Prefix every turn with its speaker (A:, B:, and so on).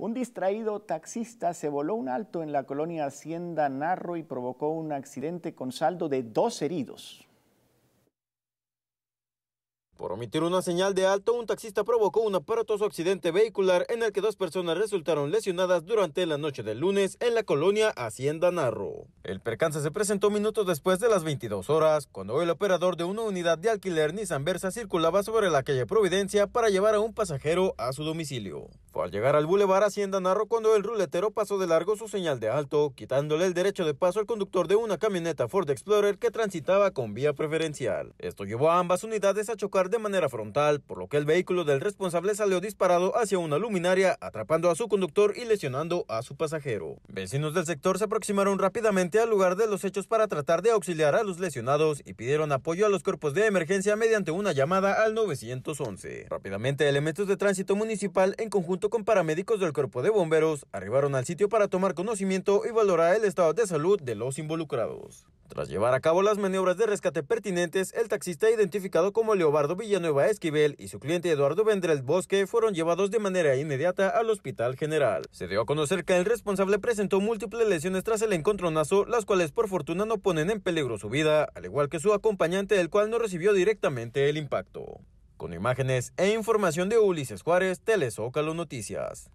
A: Un distraído taxista se voló un alto en la colonia Hacienda Narro y provocó un accidente con saldo de dos heridos. Por omitir una señal de alto, un taxista provocó un aparatoso accidente vehicular en el que dos personas resultaron lesionadas durante la noche del lunes en la colonia Hacienda Narro. El percance se presentó minutos después de las 22 horas, cuando el operador de una unidad de alquiler Nissan Versa circulaba sobre la calle Providencia para llevar a un pasajero a su domicilio. Fue al llegar al bulevar Hacienda Narro cuando el ruletero pasó de largo su señal de alto, quitándole el derecho de paso al conductor de una camioneta Ford Explorer que transitaba con vía preferencial. Esto llevó a ambas unidades a chocar de manera frontal, por lo que el vehículo del responsable salió disparado hacia una luminaria, atrapando a su conductor y lesionando a su pasajero. Vecinos del sector se aproximaron rápidamente lugar de los hechos para tratar de auxiliar a los lesionados y pidieron apoyo a los cuerpos de emergencia mediante una llamada al 911. Rápidamente, elementos de tránsito municipal en conjunto con paramédicos del cuerpo de bomberos arribaron al sitio para tomar conocimiento y valorar el estado de salud de los involucrados. Tras llevar a cabo las maniobras de rescate pertinentes, el taxista identificado como Leobardo Villanueva Esquivel y su cliente Eduardo Vendrell Bosque fueron llevados de manera inmediata al Hospital General. Se dio a conocer que el responsable presentó múltiples lesiones tras el encontronazo, las cuales por fortuna no ponen en peligro su vida, al igual que su acompañante, el cual no recibió directamente el impacto. Con imágenes e información de Ulises Juárez, Telezócalo Noticias.